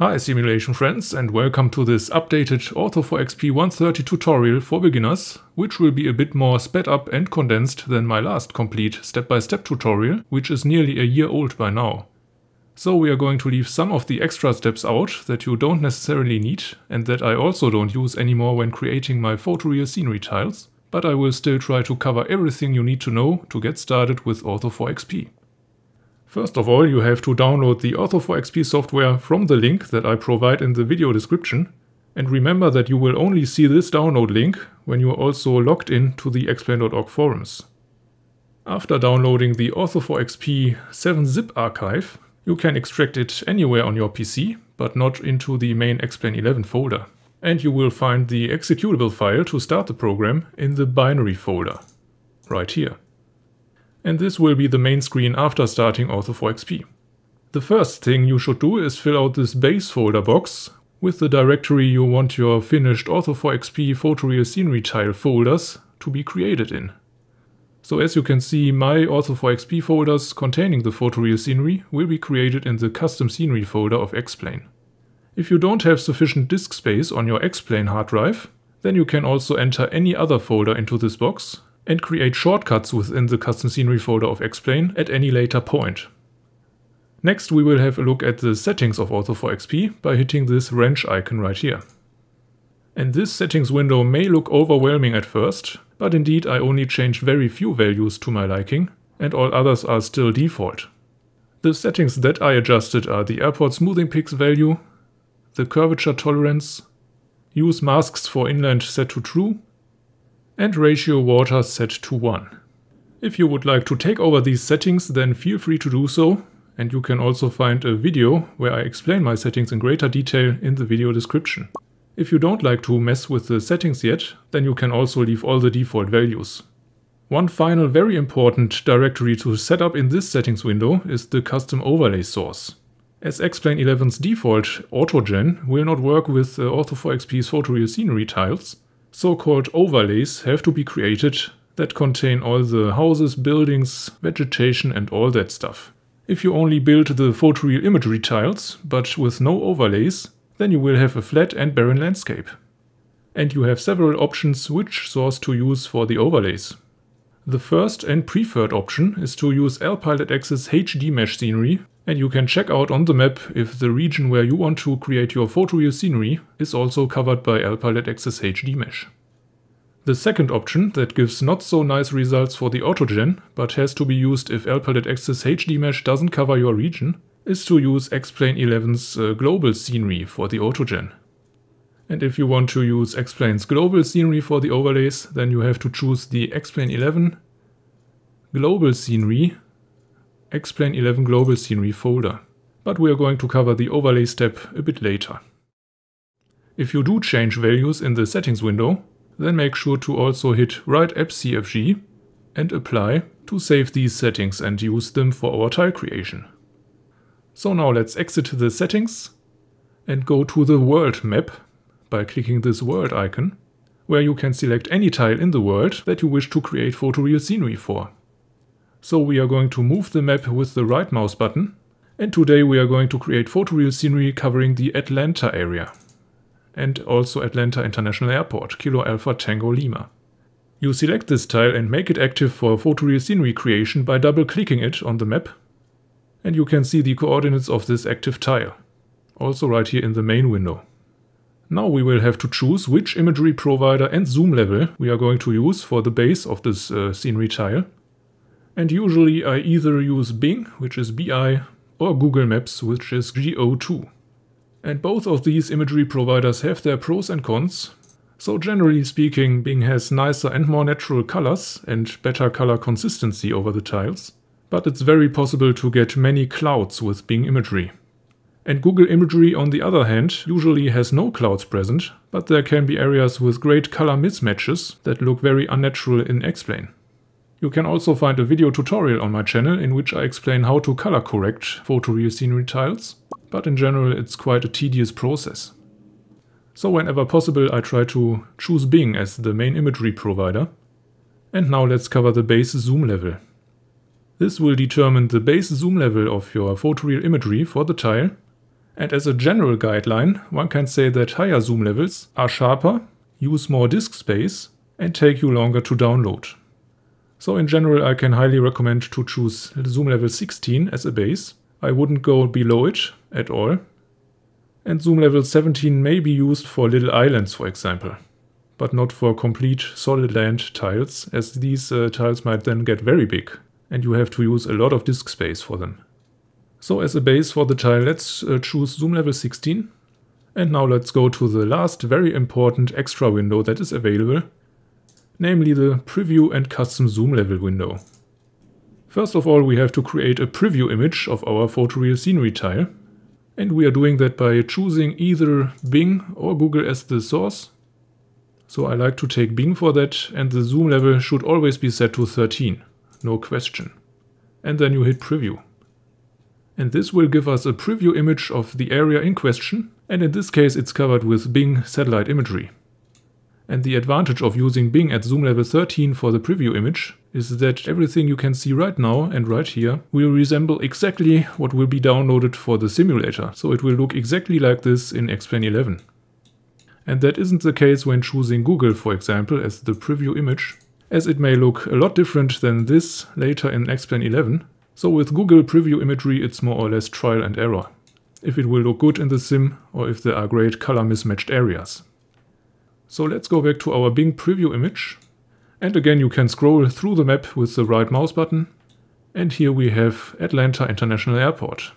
Hi simulation friends and welcome to this updated Ortho4XP 130 tutorial for beginners, which will be a bit more sped up and condensed than my last complete step-by-step -step tutorial, which is nearly a year old by now. So we are going to leave some of the extra steps out that you don't necessarily need and that I also don't use anymore when creating my photoreal scenery tiles, but I will still try to cover everything you need to know to get started with Ortho4XP. First of all, you have to download the Author 4 xp software from the link that I provide in the video description, and remember that you will only see this download link when you are also logged in to the explain.org forums. After downloading the Author 4 xp 7-zip archive, you can extract it anywhere on your PC, but not into the main explain11 folder. And you will find the executable file to start the program in the binary folder, right here and this will be the main screen after starting Author 4 XP. The first thing you should do is fill out this base folder box with the directory you want your finished Author 4 XP photoreal scenery tile folders to be created in. So as you can see, my Author 4 XP folders containing the photoreal scenery will be created in the custom scenery folder of Xplane. If you don't have sufficient disk space on your Xplane hard drive, then you can also enter any other folder into this box and create shortcuts within the custom scenery folder of Xplane at any later point. Next we will have a look at the settings of Auto4XP by hitting this wrench icon right here. And this settings window may look overwhelming at first, but indeed I only changed very few values to my liking, and all others are still default. The settings that I adjusted are the airport smoothing pix value, the curvature tolerance, use masks for inland set to true, and ratio water set to 1. If you would like to take over these settings then feel free to do so and you can also find a video where I explain my settings in greater detail in the video description. If you don't like to mess with the settings yet, then you can also leave all the default values. One final very important directory to set up in this settings window is the custom overlay source. As X-Plane 11's default AutoGen will not work with uh, Ortho4xp's photoreal scenery tiles, so-called overlays have to be created that contain all the houses, buildings, vegetation and all that stuff. If you only build the photoreal imagery tiles, but with no overlays, then you will have a flat and barren landscape. And you have several options which source to use for the overlays. The first and preferred option is to use l HD mesh scenery and you can check out on the map if the region where you want to create your photoreal scenery is also covered by Alpilot Access HD Mesh. The second option that gives not so nice results for the autogen, but has to be used if Alpilot Access HD Mesh doesn't cover your region, is to use X-Plane 11's uh, global scenery for the autogen. And if you want to use X-Plane's global scenery for the overlays, then you have to choose the X-Plane 11 global scenery Explain 11 Global Scenery folder, but we are going to cover the overlay step a bit later. If you do change values in the settings window, then make sure to also hit Write App CFG and Apply to save these settings and use them for our tile creation. So now let's exit the settings and go to the world map by clicking this world icon, where you can select any tile in the world that you wish to create photoreal scenery for. So we are going to move the map with the right mouse button. And today we are going to create photoreal scenery covering the Atlanta area. And also Atlanta International Airport, Kilo Alpha Tango Lima. You select this tile and make it active for photoreal scenery creation by double-clicking it on the map. And you can see the coordinates of this active tile. Also right here in the main window. Now we will have to choose which imagery provider and zoom level we are going to use for the base of this uh, scenery tile. And usually I either use Bing, which is BI, or Google Maps, which is GO2. And both of these imagery providers have their pros and cons. So generally speaking, Bing has nicer and more natural colors and better color consistency over the tiles, but it's very possible to get many clouds with Bing imagery. And Google imagery on the other hand usually has no clouds present, but there can be areas with great color mismatches that look very unnatural in X-Plane. You can also find a video tutorial on my channel in which I explain how to color correct photoreal scenery tiles, but in general it's quite a tedious process. So whenever possible I try to choose Bing as the main imagery provider. And now let's cover the base zoom level. This will determine the base zoom level of your photoreal imagery for the tile. And as a general guideline, one can say that higher zoom levels are sharper, use more disk space, and take you longer to download. So in general I can highly recommend to choose zoom level 16 as a base. I wouldn't go below it at all. And zoom level 17 may be used for little islands for example, but not for complete solid land tiles as these uh, tiles might then get very big and you have to use a lot of disk space for them. So as a base for the tile let's uh, choose zoom level 16 and now let's go to the last very important extra window that is available namely the Preview and Custom Zoom Level window. First of all, we have to create a preview image of our photoreal scenery tile. And we are doing that by choosing either Bing or Google as the source. So I like to take Bing for that and the zoom level should always be set to 13, no question. And then you hit preview. And this will give us a preview image of the area in question and in this case it's covered with Bing satellite imagery. And the advantage of using Bing at zoom level 13 for the preview image is that everything you can see right now and right here will resemble exactly what will be downloaded for the simulator. So it will look exactly like this in Xplane 11. And that isn't the case when choosing Google, for example, as the preview image, as it may look a lot different than this later in Xplane 11. So with Google preview imagery, it's more or less trial and error. If it will look good in the sim, or if there are great color mismatched areas. So let's go back to our Bing preview image. And again, you can scroll through the map with the right mouse button. And here we have Atlanta International Airport.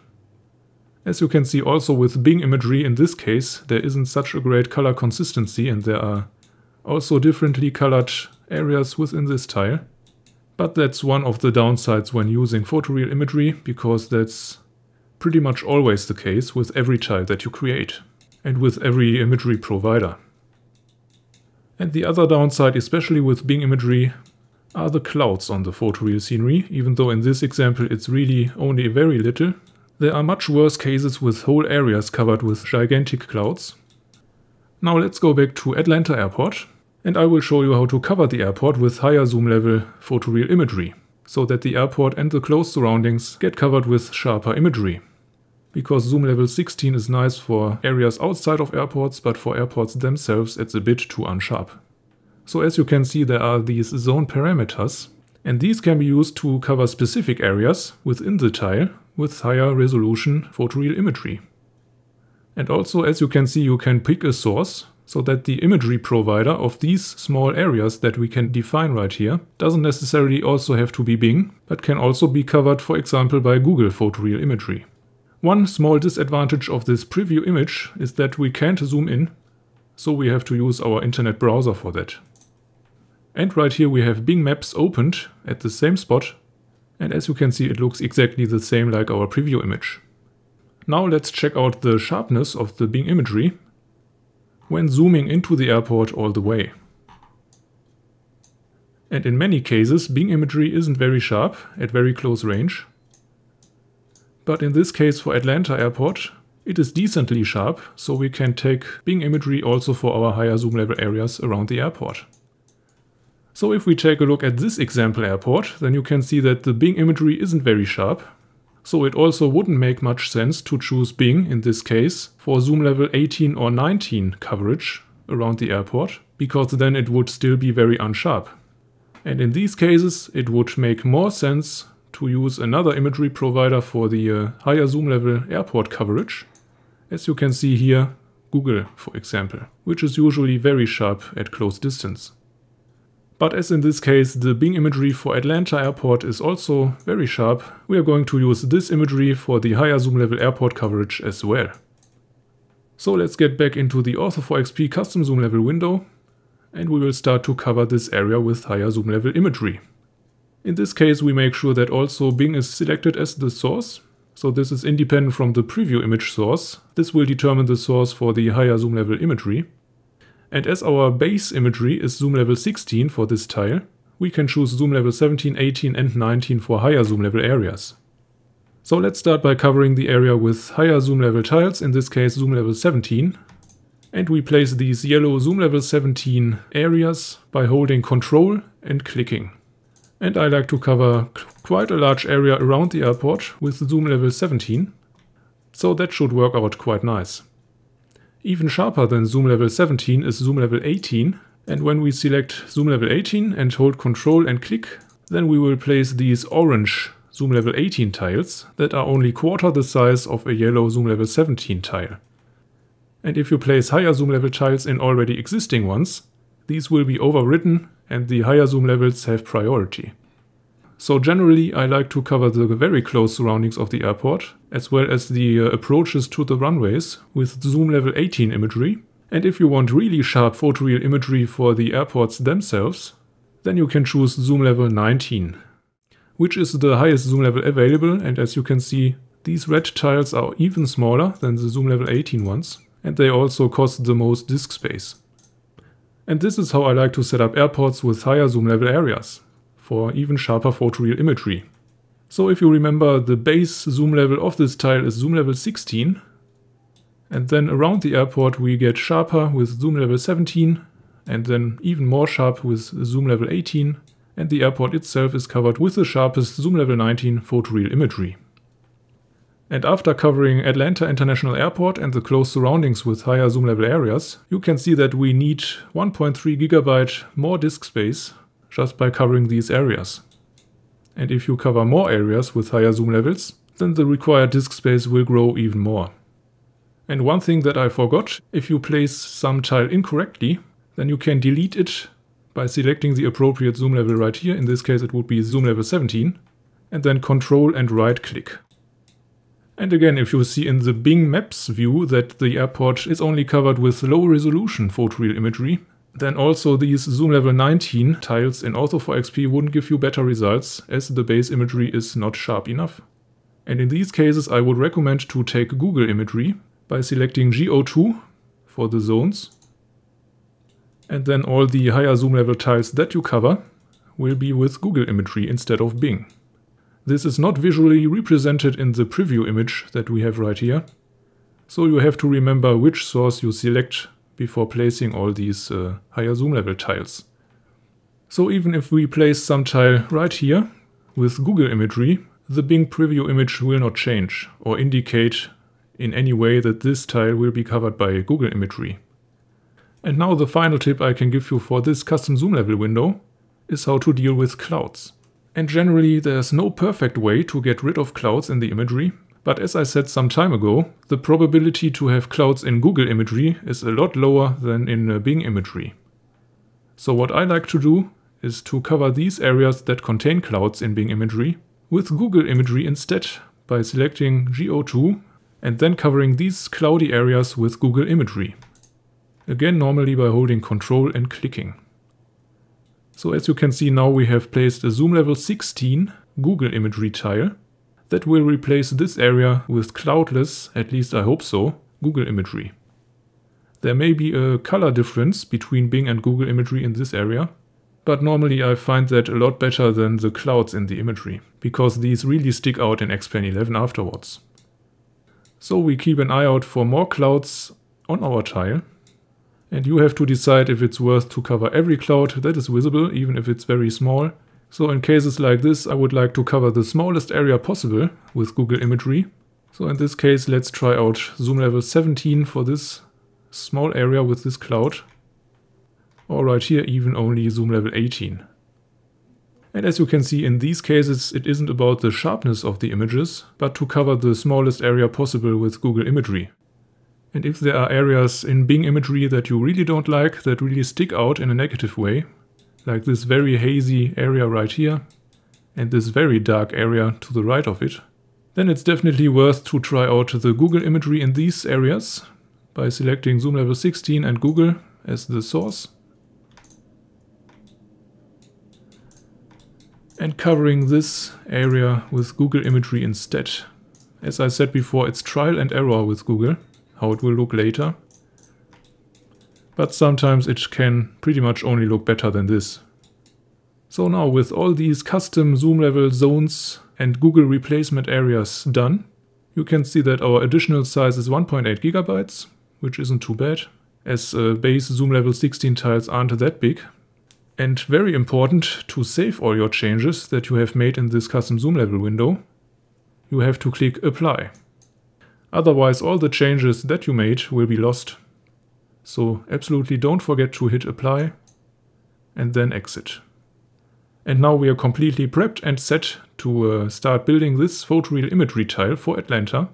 As you can see also with Bing imagery in this case, there isn't such a great color consistency and there are also differently colored areas within this tile. But that's one of the downsides when using photoreal imagery, because that's pretty much always the case with every tile that you create, and with every imagery provider. And the other downside, especially with Bing imagery, are the clouds on the photoreal scenery, even though in this example it's really only very little. There are much worse cases with whole areas covered with gigantic clouds. Now let's go back to Atlanta Airport, and I will show you how to cover the airport with higher zoom level photoreal imagery, so that the airport and the close surroundings get covered with sharper imagery because zoom level 16 is nice for areas outside of airports, but for airports themselves it's a bit too unsharp. So as you can see there are these zone parameters, and these can be used to cover specific areas within the tile with higher resolution photoreal imagery. And also as you can see you can pick a source so that the imagery provider of these small areas that we can define right here doesn't necessarily also have to be Bing, but can also be covered for example by Google photoreal imagery. One small disadvantage of this preview image is that we can't zoom in, so we have to use our internet browser for that. And right here we have Bing Maps opened at the same spot, and as you can see it looks exactly the same like our preview image. Now let's check out the sharpness of the Bing imagery when zooming into the airport all the way. And in many cases Bing imagery isn't very sharp at very close range, but in this case for Atlanta Airport, it is decently sharp, so we can take Bing imagery also for our higher zoom level areas around the airport. So if we take a look at this example airport, then you can see that the Bing imagery isn't very sharp, so it also wouldn't make much sense to choose Bing in this case for zoom level 18 or 19 coverage around the airport, because then it would still be very unsharp. And in these cases, it would make more sense to use another imagery provider for the uh, higher zoom level airport coverage, as you can see here, Google, for example, which is usually very sharp at close distance. But as in this case, the Bing imagery for Atlanta Airport is also very sharp, we are going to use this imagery for the higher zoom level airport coverage as well. So let's get back into the Ortho4XP custom zoom level window, and we will start to cover this area with higher zoom level imagery. In this case, we make sure that also Bing is selected as the source. So this is independent from the preview image source. This will determine the source for the higher zoom level imagery. And as our base imagery is zoom level 16 for this tile, we can choose zoom level 17, 18 and 19 for higher zoom level areas. So let's start by covering the area with higher zoom level tiles, in this case zoom level 17. And we place these yellow zoom level 17 areas by holding Ctrl and clicking and I like to cover quite a large area around the airport with zoom level 17, so that should work out quite nice. Even sharper than zoom level 17 is zoom level 18, and when we select zoom level 18 and hold Ctrl and click, then we will place these orange zoom level 18 tiles that are only quarter the size of a yellow zoom level 17 tile. And if you place higher zoom level tiles in already existing ones, these will be overwritten and the higher zoom levels have priority. So generally I like to cover the very close surroundings of the airport, as well as the uh, approaches to the runways with zoom level 18 imagery. And if you want really sharp photoreal imagery for the airports themselves, then you can choose zoom level 19, which is the highest zoom level available and as you can see these red tiles are even smaller than the zoom level 18 ones and they also cost the most disk space. And this is how I like to set up airports with higher zoom level areas, for even sharper photoreal imagery. So if you remember, the base zoom level of this tile is zoom level 16, and then around the airport we get sharper with zoom level 17, and then even more sharp with zoom level 18, and the airport itself is covered with the sharpest zoom level 19 photoreal imagery. And after covering Atlanta International Airport and the close surroundings with higher zoom level areas, you can see that we need 1.3 gigabyte more disk space just by covering these areas. And if you cover more areas with higher zoom levels, then the required disk space will grow even more. And one thing that I forgot, if you place some tile incorrectly, then you can delete it by selecting the appropriate zoom level right here, in this case it would be zoom level 17, and then control and right click. And again, if you see in the Bing Maps view that the airport is only covered with low-resolution photoreal imagery, then also these zoom level 19 tiles in Ortho4XP wouldn't give you better results, as the base imagery is not sharp enough. And in these cases I would recommend to take Google imagery by selecting GO2 for the zones, and then all the higher zoom level tiles that you cover will be with Google imagery instead of Bing. This is not visually represented in the preview image that we have right here. So you have to remember which source you select before placing all these uh, higher zoom level tiles. So even if we place some tile right here with Google imagery, the Bing preview image will not change or indicate in any way that this tile will be covered by Google imagery. And now the final tip I can give you for this custom zoom level window is how to deal with clouds. And generally there's no perfect way to get rid of clouds in the imagery, but as I said some time ago, the probability to have clouds in Google imagery is a lot lower than in uh, Bing imagery. So what I like to do is to cover these areas that contain clouds in Bing imagery with Google imagery instead by selecting GO2 and then covering these cloudy areas with Google imagery. Again normally by holding Ctrl and clicking. So as you can see now we have placed a zoom level 16 Google imagery tile that will replace this area with cloudless, at least I hope so, Google imagery. There may be a color difference between Bing and Google imagery in this area, but normally I find that a lot better than the clouds in the imagery, because these really stick out in Plane 11 afterwards. So we keep an eye out for more clouds on our tile, and you have to decide if it's worth to cover every cloud that is visible, even if it's very small. So in cases like this, I would like to cover the smallest area possible with Google Imagery. So in this case, let's try out zoom level 17 for this small area with this cloud. Or right here, even only zoom level 18. And as you can see in these cases, it isn't about the sharpness of the images, but to cover the smallest area possible with Google Imagery. And if there are areas in Bing imagery that you really don't like, that really stick out in a negative way, like this very hazy area right here, and this very dark area to the right of it, then it's definitely worth to try out the Google imagery in these areas by selecting zoom level 16 and Google as the source. And covering this area with Google imagery instead. As I said before, it's trial and error with Google how it will look later. But sometimes it can pretty much only look better than this. So now with all these custom zoom level zones and Google replacement areas done, you can see that our additional size is 1.8 gigabytes, which isn't too bad, as uh, base zoom level 16 tiles aren't that big. And very important to save all your changes that you have made in this custom zoom level window, you have to click apply. Otherwise all the changes that you made will be lost. So absolutely don't forget to hit apply and then exit. And now we are completely prepped and set to uh, start building this photoreal imagery tile for Atlanta.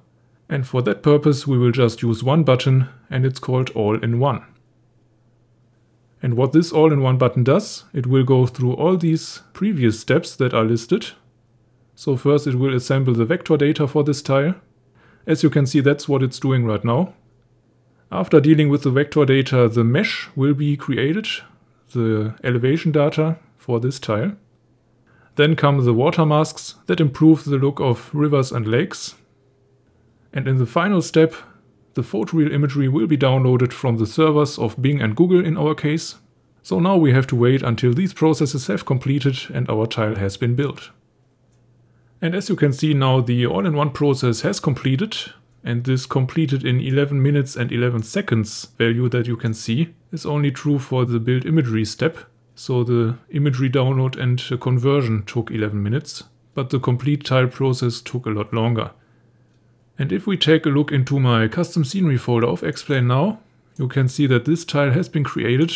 And for that purpose we will just use one button and it's called all in one. And what this all-in-one button does, it will go through all these previous steps that are listed. So first it will assemble the vector data for this tile, as you can see, that's what it's doing right now. After dealing with the vector data, the mesh will be created, the elevation data for this tile. Then come the water masks that improve the look of rivers and lakes. And in the final step, the photoreal imagery will be downloaded from the servers of Bing and Google in our case. So now we have to wait until these processes have completed and our tile has been built. And as you can see now the all-in-one process has completed and this completed in 11 minutes and 11 seconds value that you can see is only true for the build imagery step. So the imagery download and conversion took 11 minutes, but the complete tile process took a lot longer. And if we take a look into my custom scenery folder of Explain Now, you can see that this tile has been created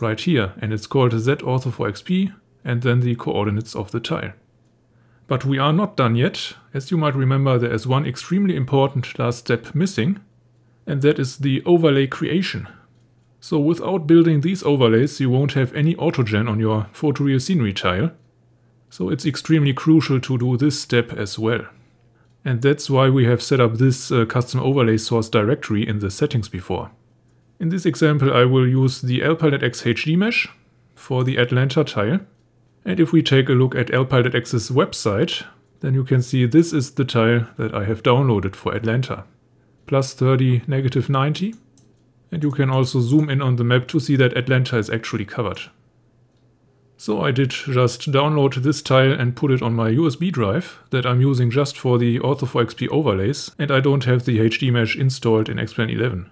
right here and it's called Z author for XP and then the coordinates of the tile. But we are not done yet. As you might remember, there is one extremely important last step missing, and that is the overlay creation. So without building these overlays, you won't have any autogen on your photoreal scenery tile. So it's extremely crucial to do this step as well. And that's why we have set up this uh, custom overlay source directory in the settings before. In this example I will use the Alpalette XHD mesh for the Atlanta tile and if we take a look at AlpilotX's website, then you can see this is the tile that I have downloaded for Atlanta. Plus 30, negative 90. And you can also zoom in on the map to see that Atlanta is actually covered. So I did just download this tile and put it on my USB drive that I'm using just for the Ortho4XP overlays and I don't have the HD mesh installed in XPlan 11.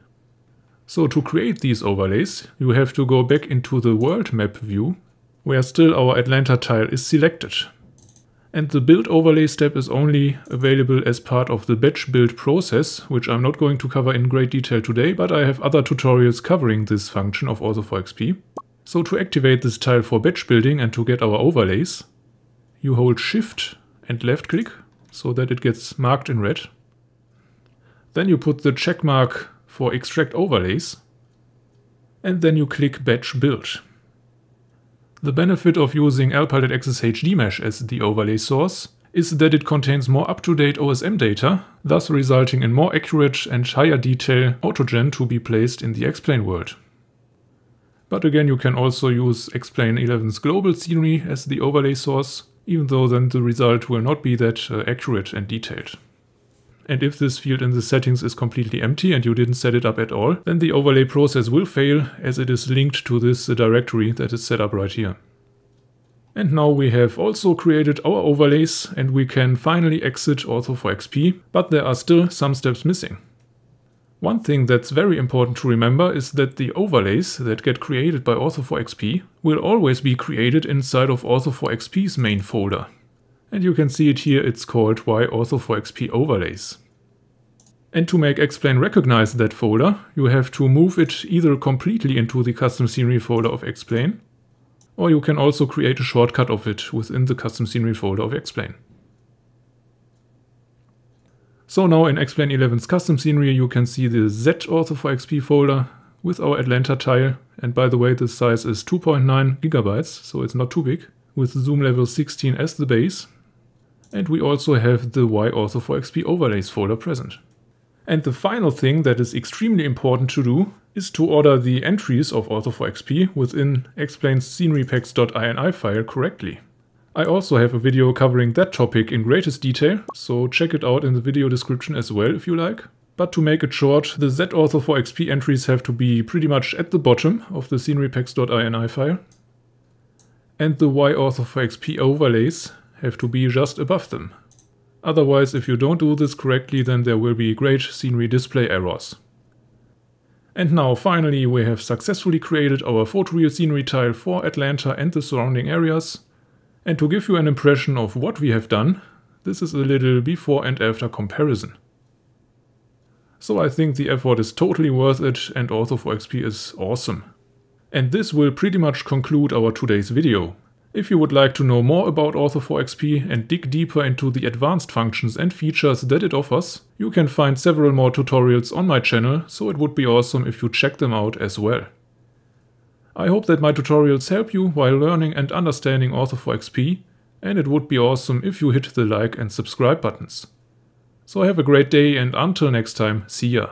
So to create these overlays, you have to go back into the world map view where still our Atlanta tile is selected. And the build overlay step is only available as part of the batch build process, which I'm not going to cover in great detail today, but I have other tutorials covering this function of Ortho4XP. So to activate this tile for batch building and to get our overlays, you hold shift and left click so that it gets marked in red. Then you put the check mark for extract overlays and then you click batch build. The benefit of using Alpilot XSH Dmesh as the overlay source is that it contains more up-to-date OSM data, thus resulting in more accurate and higher detail autogen to be placed in the X-Plane world. But again, you can also use X-Plane 11's global scenery as the overlay source, even though then the result will not be that uh, accurate and detailed. And if this field in the settings is completely empty and you didn't set it up at all, then the overlay process will fail as it is linked to this directory that is set up right here. And now we have also created our overlays and we can finally exit Ortho for XP, but there are still some steps missing. One thing that's very important to remember is that the overlays that get created by Ortho4XP will always be created inside of Ortho4XP's main folder, and you can see it here, it's called Y Author for XP overlays. And to make Explain recognize that folder, you have to move it either completely into the custom scenery folder of Explain, or you can also create a shortcut of it within the custom scenery folder of Explain. So now in Explain 11's custom scenery, you can see the Z Author for XP folder with our Atlanta tile. And by the way, the size is 2.9 gigabytes, so it's not too big, with zoom level 16 as the base, and we also have the yauthor4xp overlays folder present. And the final thing that is extremely important to do is to order the entries of author4xp within explainscenerypacks.ini file correctly. I also have a video covering that topic in greatest detail, so check it out in the video description as well if you like. But to make it short, the zauthor4xp entries have to be pretty much at the bottom of the scenerypacks.ini file. And the yauthor4xp overlays have to be just above them. Otherwise, if you don't do this correctly, then there will be great scenery display errors. And now finally we have successfully created our photoreal scenery tile for Atlanta and the surrounding areas. And to give you an impression of what we have done, this is a little before and after comparison. So I think the effort is totally worth it and author 4 xp is awesome. And this will pretty much conclude our today's video. If you would like to know more about Author4XP and dig deeper into the advanced functions and features that it offers, you can find several more tutorials on my channel, so it would be awesome if you check them out as well. I hope that my tutorials help you while learning and understanding Author4XP, and it would be awesome if you hit the like and subscribe buttons. So have a great day and until next time, see ya!